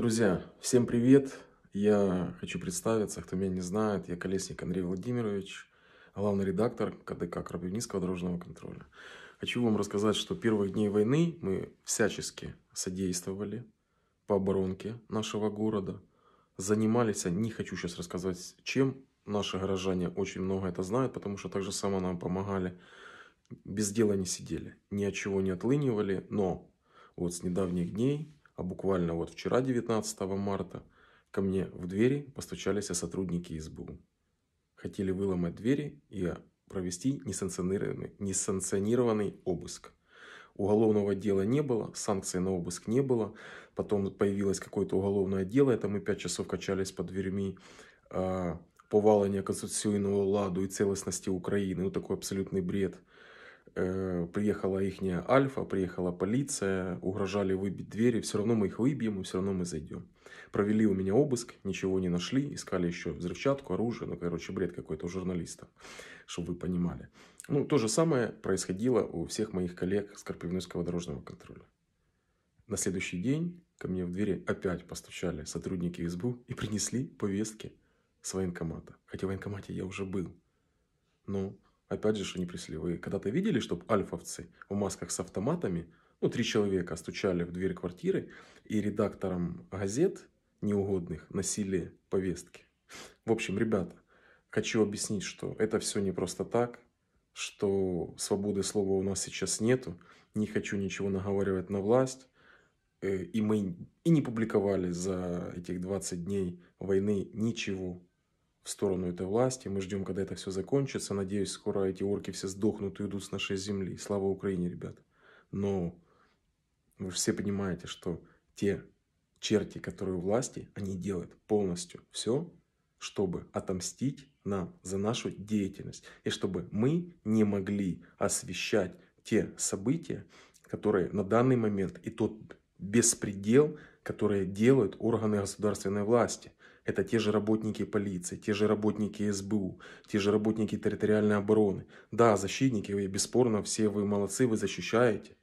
Друзья, всем привет! Я хочу представиться, кто меня не знает, я Колесник Андрей Владимирович, главный редактор КДК Крапивницкого дорожного контроля. Хочу вам рассказать, что первых дней войны мы всячески содействовали по оборонке нашего города, занимались, не хочу сейчас рассказывать, чем, наши горожане очень много это знают, потому что так же само нам помогали, без дела не сидели, ни от чего не отлынивали, но вот с недавних дней а буквально вот вчера, 19 марта, ко мне в двери постучались сотрудники СБУ. Хотели выломать двери и провести несанкционированный, несанкционированный обыск. Уголовного дела не было, санкции на обыск не было. Потом появилось какое-то уголовное дело, это мы 5 часов качались под дверьми а, повалення конституционного ладу и целостности Украины. ну такой абсолютный бред. Э, приехала ихняя Альфа, приехала полиция, угрожали выбить двери, все равно мы их выбьем и все равно мы зайдем. Провели у меня обыск, ничего не нашли, искали еще взрывчатку, оружие, ну, короче, бред какой-то у журналистов, чтобы вы понимали. Ну, то же самое происходило у всех моих коллег с Карпивнойского дорожного контроля. На следующий день ко мне в двери опять постучали сотрудники СБУ и принесли повестки с военкомата. Хотя в военкомате я уже был. но опять же, что не присели. Вы когда-то видели, чтобы альфовцы в масках с автоматами, ну, три человека стучали в дверь квартиры и редакторам газет неугодных носили повестки? В общем, ребята, хочу объяснить, что это все не просто так, что свободы слова у нас сейчас нету, не хочу ничего наговаривать на власть, э, и мы и не публиковали за этих 20 дней войны ничего в сторону этой власти. Мы ждем, когда это все закончится. Надеюсь, скоро эти орки все сдохнут и уйдут с нашей земли. Слава Украине, ребят. Но вы все понимаете, что те черти, которые у власти, они делают полностью все, чтобы отомстить нам за нашу деятельность. И чтобы мы не могли освещать те события, которые на данный момент и тот беспредел, которые делают органы государственной власти. Это те же работники полиции, те же работники СБУ, те же работники территориальной обороны. Да, защитники, вы бесспорно, все вы молодцы, вы защищаете.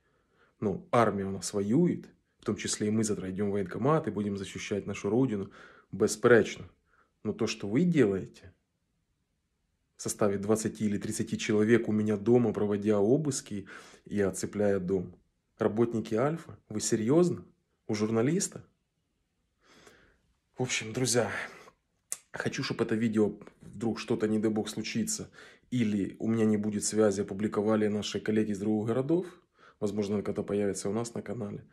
Но армия у нас воюет, в том числе и мы завтра идем в военкомат и будем защищать нашу родину, беспречно. Но то, что вы делаете, в составе 20 или 30 человек у меня дома, проводя обыски и оцепляя дом. Работники Альфа? Вы серьезно? У журналиста? В общем, друзья, хочу, чтобы это видео вдруг что-то, не дай бог, случится, или у меня не будет связи, опубликовали наши коллеги из других городов. Возможно, когда появится у нас на канале.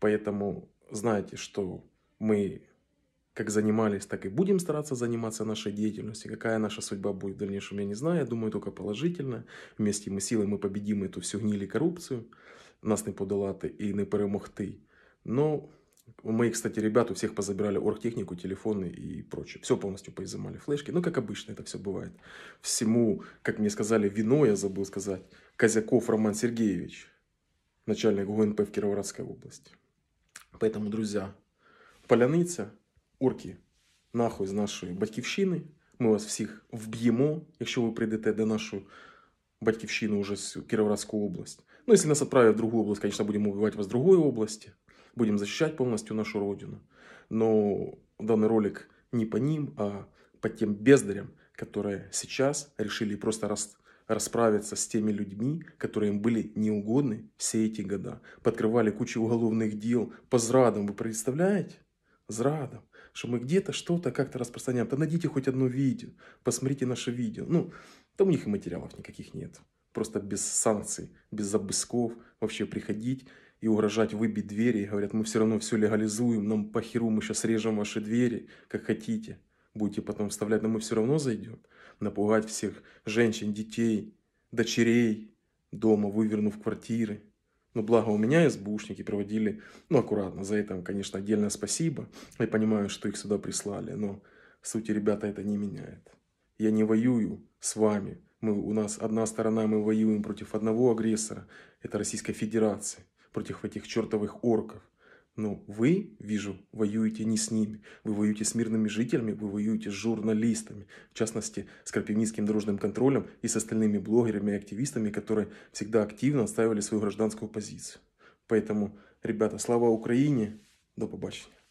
Поэтому знайте, что мы как занимались, так и будем стараться заниматься нашей деятельностью. Какая наша судьба будет в дальнейшем, я не знаю. Я думаю, только положительно. Вместе мы силой мы победим эту всю гниль и коррупцию. Нас не подолати и не перемогти. Но у кстати, ребята, у всех позабирали оргтехнику, телефоны и прочее. Все полностью поизымали, флешки. Ну, как обычно это все бывает. Всему, как мне сказали, вино, я забыл сказать, Козяков Роман Сергеевич, начальник ГУНП в Кировоградской области. Поэтому, друзья, поляниця, орки, нахуй из нашей батьківщини. мы вас всех вб'ємо, если вы придете до нашу батьківщину уже с Кировоградской области. Ну, если нас отправят в другую область, конечно, будем убивать вас в другой области будем защищать полностью нашу Родину. Но данный ролик не по ним, а по тем бездарям, которые сейчас решили просто рас, расправиться с теми людьми, которые им были неугодны все эти года. Подкрывали кучу уголовных дел по зрадам, вы представляете? Зрадам. Что мы где-то что-то как-то распространяем. Да найдите хоть одно видео, посмотрите наше видео. Ну, там у них и материалов никаких нет. Просто без санкций, без обысков вообще приходить и угрожать выбить двери, и говорят, мы все равно все легализуем, нам похеру, мы сейчас режем ваши двери, как хотите, будете потом вставлять, но мы все равно зайдем. Напугать всех женщин, детей, дочерей дома, вывернув квартиры. Но благо у меня избушники проводили, ну, аккуратно, за это, конечно, отдельное спасибо. Я понимаю, что их сюда прислали, но в сути, ребята, это не меняет. Я не воюю с вами. Мы, у нас одна сторона, мы воюем против одного агрессора. Это Российская Федерация против этих чертовых орков. Но вы, вижу, воюете не с ними. Вы воюете с мирными жителями, вы воюете с журналистами. В частности, с Крапивницким дорожным контролем и с остальными блогерами и активистами, которые всегда активно отстаивали свою гражданскую позицию. Поэтому, ребята, слава Украине! До побачення!